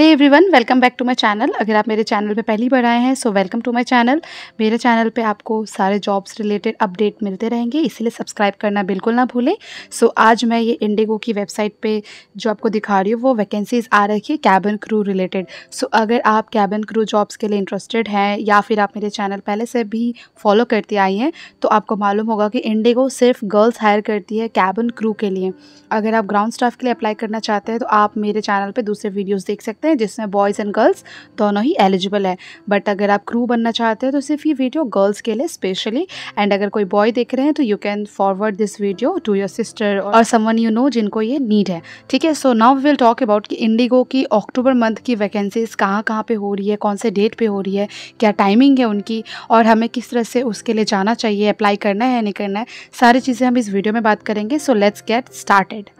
Hey everyone welcome back to my channel अगर आप मेरे चैनल पे पहली बार आए हैं so welcome to my channel मेरे चैनल पे आपको सारे जॉब्स रिलेटेड अपडेट मिलते रहेंगे इसीलिए सब्सक्राइब करना बिल्कुल ना भूलें सो so, आज मैं ये इंडिगो की वेबसाइट पे जो आपको दिखा रही हूँ वो वैकेंसीज़ आ रखी है कैबन क्रू रिलेटेड सो अगर आप कैबन क्रू जॉब्स के लिए इंटरेस्टेड हैं या फिर आप मेरे चैनल पहले से भी फॉलो करती आई हैं तो आपको मालूम होगा कि इंडिगो सिर्फ गर्ल्स हायर करती है कैबन क्रू के लिए अगर आप ग्राउंड स्टाफ के लिए अप्लाई करना चाहते हैं तो आप मेरे चैनल पर दूसरे वीडियोज़ देख सकते हैं हैं जिसमें बॉयज़ एंड गर्ल्स दोनों ही एलिजिबल है बट अगर आप क्रू बनना चाहते हैं तो सिर्फ ये वीडियो गर्ल्स के लिए स्पेशली एंड अगर कोई बॉय देख रहे हैं तो you can forward this video to your sister और समवन यू नो जिनको ये नीड है ठीक है so now will talk about कि इंडिगो की अक्टूबर मंथ की वैकेंसीज कहाँ कहाँ पे हो रही है कौन से डेट पर हो रही है क्या टाइमिंग है उनकी और हमें किस तरह से उसके लिए जाना चाहिए अप्लाई करना है नहीं करना है सारी चीज़ें हम इस वीडियो में बात करेंगे सो लेट्स गेट स्टार्टेड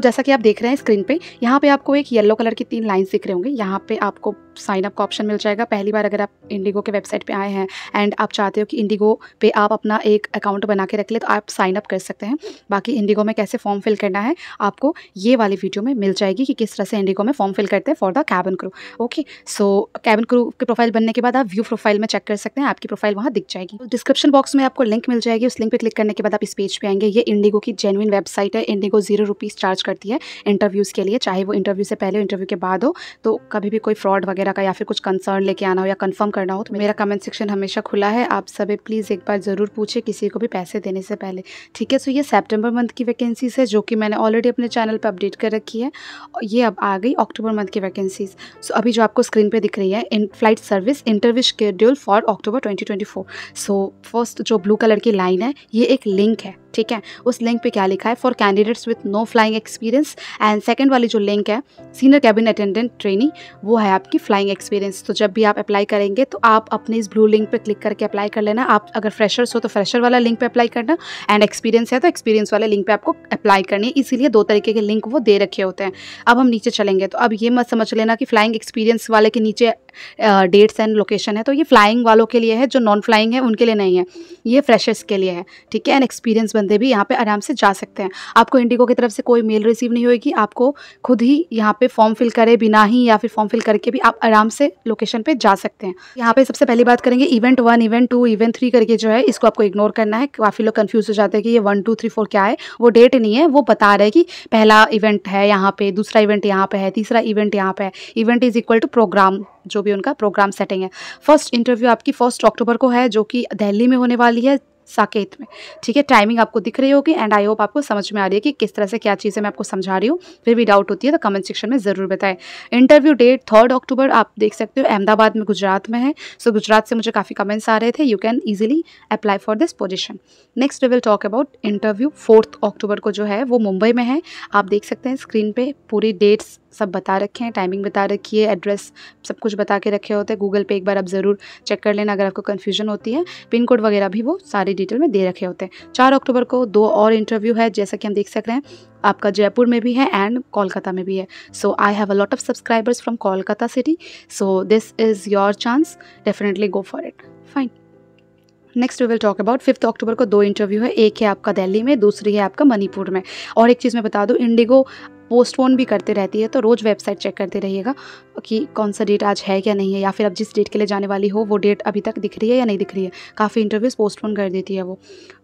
तो जैसा कि आप देख रहे हैं स्क्रीन पे यहाँ पे आपको एक येलो कलर की तीन लाइन दिख रहे होंगे यहाँ पे आपको साइन अप का ऑप्शन मिल जाएगा पहली बार अगर आप इंडिगो के वेबसाइट पे आए हैं एंड आप चाहते हो कि इंडिगो पे आप अपना एक अकाउंट बना के रख ले तो आप साइन अप कर सकते हैं बाकी इंडिगो में कैसे फॉर्म फिल करना है आपको ये वाली वीडियो में मिल जाएगी कि किस तरह से इंडिगो में फॉर्म फिल करते हैं for the cabin crew okay so cabin crew के प्रोफाइल बनने के बाद आप व्यू प्रोफाइल में चेक कर सकते हैं आपकी प्रोफाइल वहाँ दिख जाएगी डिस्क्रिप्शन तो बॉक्स में आपको लिंक मिल जाएगी उस लिंक पर क्लिक करने के बाद आप इस पेज पर पे आएंगे ये इंडिगो की जेनुइन वेबसाइट है इंडिगो जीरो रुपीज़ चार्ज करती है इंटरव्यूज़ के लिए चाहे वो इंटरव्यू से पहले इंटरव्यू के बाद हो तो कभी भी कोई फ्रॉड वगैरह का या फिर कुछ कंसर्न लेके आना हो या कन्फर्म करना हो तो मेरा कमेंट सेक्शन हमेशा खुला है आप सभी प्लीज़ एक बार ज़रूर पूछे किसी को भी पैसे देने से पहले ठीक है सो ये सेप्टेम्बर मंथ की वैकेंसीज़ है जो कि मैंने ऑलरेडी अपने चैनल पर अपडेट कर रखी है और ये अब आ गई अक्टूबर मंथ की वैकेंसीज़ सो अभी जो आपको स्क्रीन पर दिख रही है in flight service interview schedule for October twenty so first जो ब्लू कलर की लाइन है ये एक लिंक है ठीक है उस लिंक पे क्या लिखा है for candidates with no flying experience and second वाली जो लिंक है सीनियर कैबिन अटेंडेंट ट्रेनिंग वो है आपकी फ्लाइंग एक्सपीरियंस तो जब भी आप अप्लाई करेंगे तो आप अपने इस ब्लू लिंक पे क्लिक करके अप्लाई कर लेना आप अगर फ्रेशर्स हो तो फ्रेशर वाला लिंक पे अप्लाई करना एंड एक्सपीरियंस है तो एक्सपीरियंस वाले लिंक पर आपको अप्लाई करनी है इसीलिए दो तरीके के लिंक वो दे रखे होते हैं अब हम नीचे चलेंगे तो अब ये मत समझ लेना कि फ्लाइंग एक्सपीरियंस वाले के नीचे डेट्स एंड लोकेशन है तो ये फ्लाइंग वालों के लिए है जो नॉन फ्लाइंग है उनके लिए नहीं है ये फ्रेशर्स के लिए है ठीक है एंड एक्सपीरियंस बंदे भी यहाँ पे आराम से जा सकते हैं आपको इंडिगो की तरफ से कोई मेल रिसीव नहीं होगी आपको खुद ही यहाँ पे फॉर्म फिल करे बिना ही या फिर फॉर्म फिल करके भी आप आराम से लोकेशन पे जा सकते हैं यहाँ पे सबसे पहली बात करेंगे event one event two event three करके जो है इसको आपको इग्नोर करना है काफ़ी लोग कन्फ्यूज हो जाते हैं कि ये वन टू थ्री फोर क्या है वो डेट नहीं है वो बता रहे कि पहला इवेंट है यहाँ पे दूसरा इवेंट यहाँ पे है तीसरा इवेंट यहाँ पे है event is equal to programme जो भी उनका प्रोग्राम सेटिंग है फर्स्ट इंटरव्यू आपकी फर्स्ट अक्टूबर को है जो कि दिल्ली में होने वाली है साकेत में ठीक है टाइमिंग आपको दिख रही होगी एंड आई होप आपको समझ में आ रही है कि किस तरह से क्या चीज़ें मैं आपको समझा रही हूँ फिर भी डाउट होती है तो कमेंट सेक्शन में ज़रूर बताएं इंटरव्यू डेट थर्ड अक्टूबर आप देख सकते हो अहमदाबाद में गुजरात में है सो so, गुजरात से मुझे काफ़ी कमेंट्स आ रहे थे you can easily apply for this position next we will talk about interview fourth October को जो है वो मुंबई में है आप देख सकते हैं स्क्रीन पर पूरी डेट्स सब बता रखे हैं टाइमिंग बता रखी है एड्रेस सब कुछ बता के रखे होते हैं गूगल पे एक बार आप ज़रूर चेक कर लेना अगर आपको कन्फ्यूजन होती है पिन कोड वगैरह भी वो सारी डिटेल में दे रखे होते हैं चार अक्टूबर को दो और इंटरव्यू है जैसा कि हम देख सक रहे हैं आपका जयपुर में भी है एंड कोलकाता में भी है so I have a lot of subscribers from Kolkata city so this is your chance definitely go for it fine next we will talk about fifth October को दो इंटरव्यू है एक है आपका दिल्ली में दूसरी है आपका मणिपुर में और एक चीज़ मैं बता दूँ इंडिगो पोस्टपोन भी करते रहती है तो रोज़ वेबसाइट चेक करते रहिएगा कि कौन सा डेट आज है या नहीं है या फिर अब जिस डेट के लिए जाने वाली हो वो डेट अभी तक दिख रही है या नहीं दिख रही है काफ़ी इंटरव्यूज़ पोस्टपोन कर देती है वो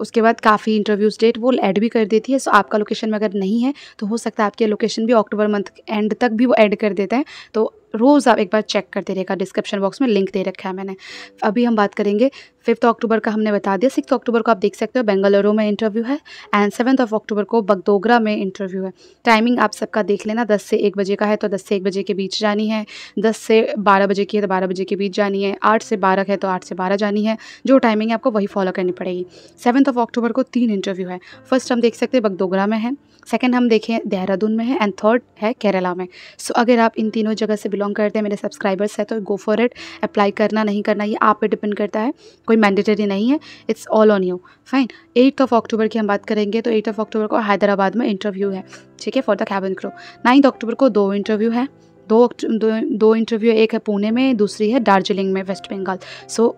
उसके बाद काफ़ी इंटरव्यूज़ डेट वो ऐड भी कर देती है सो आपका लोकेशन में अगर नहीं है तो हो सकता है आपकी लोकेशन भी अक्टूबर मंथ एंड तक भी वो ऐड कर देते हैं तो रोज़ आप एक बार चेक करते रहेगा डिस्क्रिप्शन बॉक्स में लिंक दे रखा है मैंने अभी हम बात करेंगे फिफ्थ अक्टूबर का हमने बता दिया सिक्स अक्टूबर को आप देख सकते हो बेंगलुरु में इंटरव्यू है एंड सेवन्थ ऑफ अक्टूबर को बगदोगरा में इंटरव्यू है टाइमिंग आप सबका देख लेना दस से एक बजे का है तो दस से एक बजे के बीच जानी है दस से बारह बजे की है तो बारह बजे के बीच जानी है आठ से बारह है तो आठ से बारह जानी है जो टाइमिंग है आपको वही फॉलो करनी पड़ेगी सेवन्थ ऑफ अक्टूबर को तीन इंटरव्यू है फर्स्ट हम देख सकते हैं बगदोगरा में है सेकेंड हम देखें देहरादून में है एंड थर्ड है केरला में सो अगर आप इन तीनों जगह से बिलोंग करते हैं मेरे सब्सक्राइबर्स है तो गो फॉर इट अप्लाई करना नहीं करना ये आप पे डिपेंड करता है कोई मैंडेटरी नहीं है it's all on you fine eight of October की हम बात करेंगे तो एट ऑफ अक्टूबर को हैदराबाद में इंटरव्यू है ठीक है for the cabin crew ninth October को दो इंटरव्यू है दो, दो इंटरव्यू एक है पुणे में दूसरी है दार्जिलिंग में वेस्ट बंगाल सो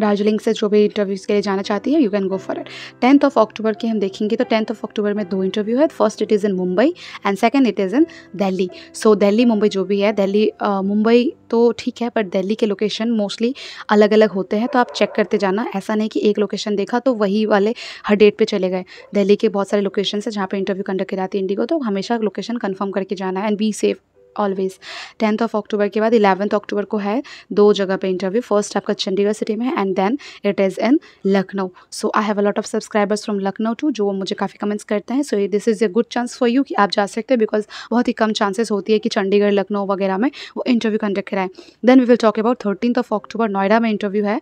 दार्जिलिंग से जो भी इंटरव्यूज़ के लिए जाना चाहती है you can go for it tenth of October की हम देखेंगे तो टेंथ ऑफ अक्टूबर में दो इंटरव्यू है first it is in Mumbai and second it is in Delhi so Delhi Mumbai जो भी है दिल्ली मुंबई तो ठीक है बट दिल्ली के लोकेशन मोस्टली अलग अलग होते हैं तो आप चेक करते जाना ऐसा नहीं कि एक लोकेशन देखा तो वही वाले हर डेट पर चले गए दिल्ली के बहुत सारे लोकेशन है जहाँ पर इंटरव्यू कंडक्ट कराती है इंडिगो तो हमेशा लोकेशन कन्फर्म करके जाना है and be safe always tenth of October के बाद इलेवंथ अक्टूबर को है दो जगह पे इंटरव्यू फर्स्ट आपका चंडीगढ़ सिटी में है and then it is in Lucknow so I have a lot of subscribers from Lucknow too जो मुझे काफ़ी कमेंट्स करते हैं so this is a good chance for you कि आप जा सकते हैं बिकॉज बहुत ही कम चांसेस होती है कि चंडीगढ़ लखनऊ वगैरह में वो इंटरव्यू कंडक्ट कराएं then we will talk about thirteen of October Noida में इंटरव्यू है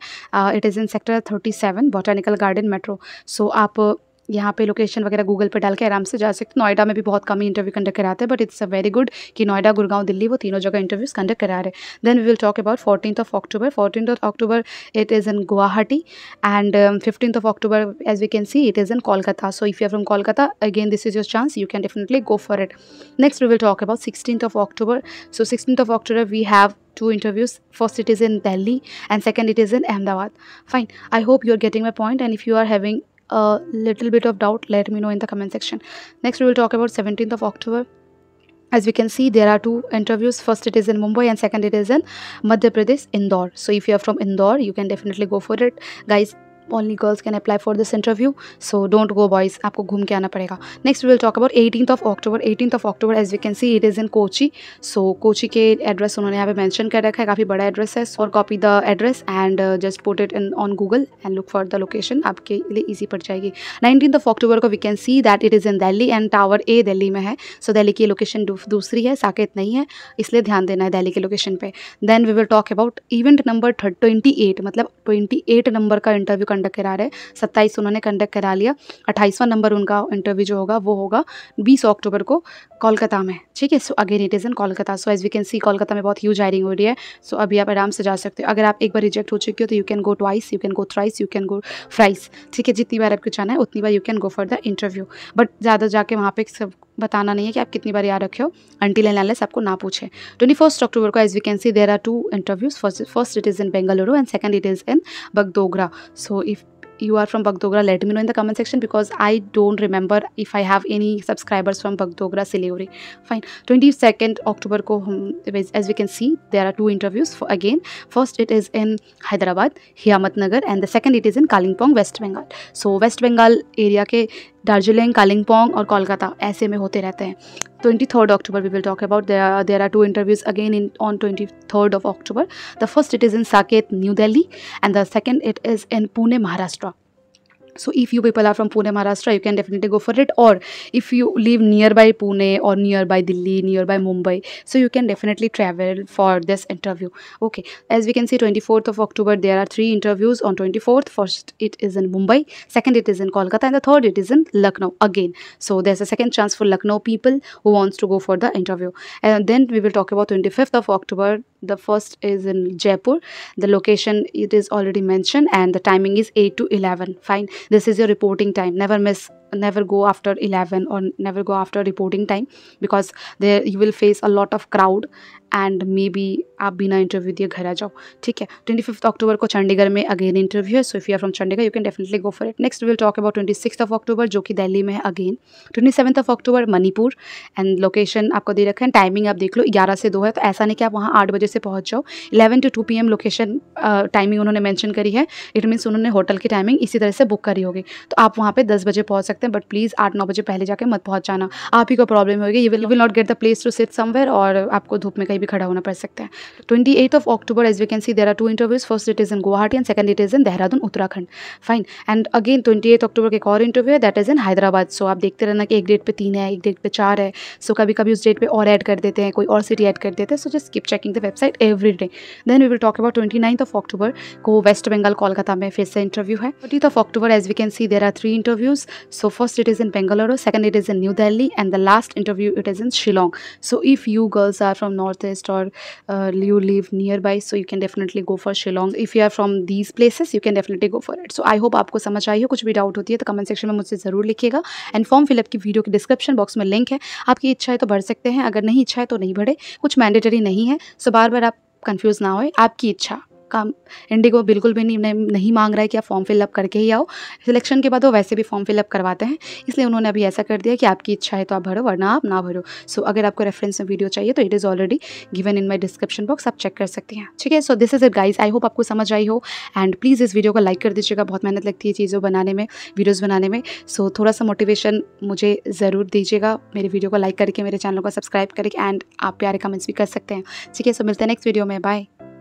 it is in sector thirty seven botanical garden metro so आप यहाँ पे लोकेशन वगैरह गूगल पे डाल के आराम से जा सकते नोएडा में भी बहुत कम ही इंटरव्यू कंडक्ट कराते हैं but it's a very good कि नोएडा गुड़गांव दिल्ली वो तीनों जगह इंटरव्यूज कंडक्ट करा रहे then we will talk about fortieth of October fourteen of October it is in Guwahati and fiftieth of October as we can see it is in Kolkata so if you from Kolkata again this is your chance you can definitely go for it next we will talk about sixteen of October so sixteen of October we have two interviews first it is in delhi and second it is in ahmedabad fine i hope you are getting my point and if you are having a little bit of doubt let me know in the comment section next we will talk about 17th of october as we can see there are two interviews first it is in mumbai and second it is in madhya pradesh indore so if you are from indore you can definitely go for it guys only girls can apply for this interview so don't go boys आपको घूम के आना पड़ेगा next we will talk about eighteen of October eighteen of October as we can see it is in Kochi so Kochi के address उन्होंने यहाँ पे mention कर रखा है काफ़ी बड़ा एड्रेस है और copy the address and just put it in on Google and look for the location आपके लिए ईजी पड़ जाएगी नाइनटीन ऑफ अक्टूबर को we can see that it is in Delhi and tower a Delhi में है सो so, दिल्ली की लोकेशन दूसरी है साकेत नहीं है इसलिए ध्यान देना है दिल्ली के लोकेशन पर then we will talk about event number twenty eight मतलब ट्वेंटी एट नंबर का इंटरव्यू कंडक्ट करा रहे हैं सत्ताईस उन्होंने कंडक्ट करा लिया अट्ठाईसवां नंबर उनका इंटरव्यू जो होगा वो होगा बीस अक्टूबर को कोलकाता में ठीक है so again it is in Kolkata so as we can see Kolkata में बहुत ह्यूज हायरिंग हो रही है सो अभी आप आराम से जा सकते हो अगर आप एक बार रिजेक्ट हो चुके हो तो you can go twice you can go thrice you can go fries ठीक है जितनी बार आपको जाना है उतनी बार you can go for the interview but ज़्यादा जाके वहाँ पे सब बताना नहीं है कि आप कितनी बार याद रखे हो अंटी एंड अनलेस आपको ना पूछे ट्वेंटी फर्स्ट अक्टूबर को as we can see there are two interviews first first it is in Bengaluru and second it is in Bagdogra so if you are from Bagdogra, let me know in the comment section because I don't remember if I have any subscribers from Bagdogra, Siliguri. Fine. 22nd October ko as we can see, there are two interviews for again. First, it is in Hyderabad, Hiamat Nagar, and the second it is in Kalimpong, West Bengal. So West Bengal area ke Darjeeling Kalimpong और कोलकाता ऐसे में होते रहते हैं twenty third October we will talk about there are two interviews again in on twenty third of October the first it is in Saket New Delhi and the second it is in Pune Maharashtra so if you people are from pune maharashtra you can definitely go for it or if you live nearby pune or nearby delhi nearby mumbai so you can definitely travel for this interview okay as we can see 24th of october there are three interviews on 24th first it is in mumbai second it is in kolkata and the third it is in lucknow again so there's a second chance for lucknow people who wants to go for the interview and then we will talk about 25th of october the first is in jaipur the location it is already mentioned and the timing is 8 to 11 fine this is your reporting time never miss never go after 11 or never go after reporting time because there you will face a lot of crowd and may be आप बिना interview दिए घर आ जाओ ठीक है twenty fifth October को चंडीगढ़ में again interview है so if you are from Chandigarh you can definitely go for it next will talk about twenty six of October जो कि दिल्ली में है again twenty seventh of October Manipur and location आपको दे रखें टाइमिंग आप देख लो ग्यारह से दो है तो ऐसा नहीं कि आप वहाँ आठ बजे से पहुँच जाओ eleven to two P M location timing उन्होंने मैंशन करी है इट मीन्स उन्होंने होटल की टाइमिंग इसी तरह से बुक करी होगी तो आप वहाँ पर दस बजे पहुँच सकते हैं बट प्लीज़ आठ नौ बजे पहले जाकर मत पहुँच जाना आप ही को प्रॉब्लम होगी you will will not get the place to sit somewhere और आपको धूप में कहीं भी खड़ा होना पड़ सकता है twenty eight of October as we can see there are two interviews first it is in Guwahati and second it is in Dehradun Uttarakhand fine and again twenty eight October का एक और इंटरव्यू है that is in Hyderabad so आप देखते रहना कि एक date पे तीन है एक डेट पे चार है सो कभी कभी उस डेट पे और एड कर देते हैं कोई और सिटी एड कर देते हैं so just keep checking the website every day then we will talk about twenty ninth of October को वेस्ट बंगाल कोलकाता में फिर से इंटरव्यू है fortieth of October as we can see there are three interviews so first it is in Bengaluru second it is in New Delhi and the last interview it is in Shillong so if you girls are from north forest और you live near by so you can definitely go for Shillong if you are from these places you can definitely go for it so I hope आपको समझ आई हो कुछ भी doubt होती है तो कमेंट सेक्शन में मुझसे ज़रूर लिखिएगा एंड फॉर्म फिलअप की वीडियो के डिस्क्रिप्शन बॉक्स में लिंक है आपकी इच्छा है तो भर सकते हैं अगर नहीं इच्छा है तो नहीं भरे कुछ मैंडेटरी नहीं है सो बार बार आप कन्फ्यूज़ ना होए आपकी इच्छा काम इंडिगो बिल्कुल भी नहीं नहीं मांग रहा है कि आप फॉर्म फिलअप करके ही आओ सिलेक्शन के बाद वो वैसे भी फॉर्म फिलअप करवाते हैं इसलिए उन्होंने अभी ऐसा कर दिया कि आपकी इच्छा है तो आप भरो वरना आप ना भरो सो so, अगर आपको रेफरेंस में वीडियो चाहिए तो it is already given in my description box आप चेक कर सकते हैं ठीक है so this is it guys I hope आपको समझ आई हो एंड प्लीज़ इस वीडियो को लाइक कर दीजिएगा बहुत मेहनत लगती है चीज़ों बनाने में वीडियोज़ बनाने में सो so, थोड़ा सा मोटिवेशन मुझे ज़रूर दीजिएगा मेरे वीडियो को लाइक करके मेरे चैनल को सब्सक्राइब करके एंड आप प्यारे कमेंट्स भी कर सकते हैं ठीक है सो मिलते हैं नेक्स्ट वीडियो में बाय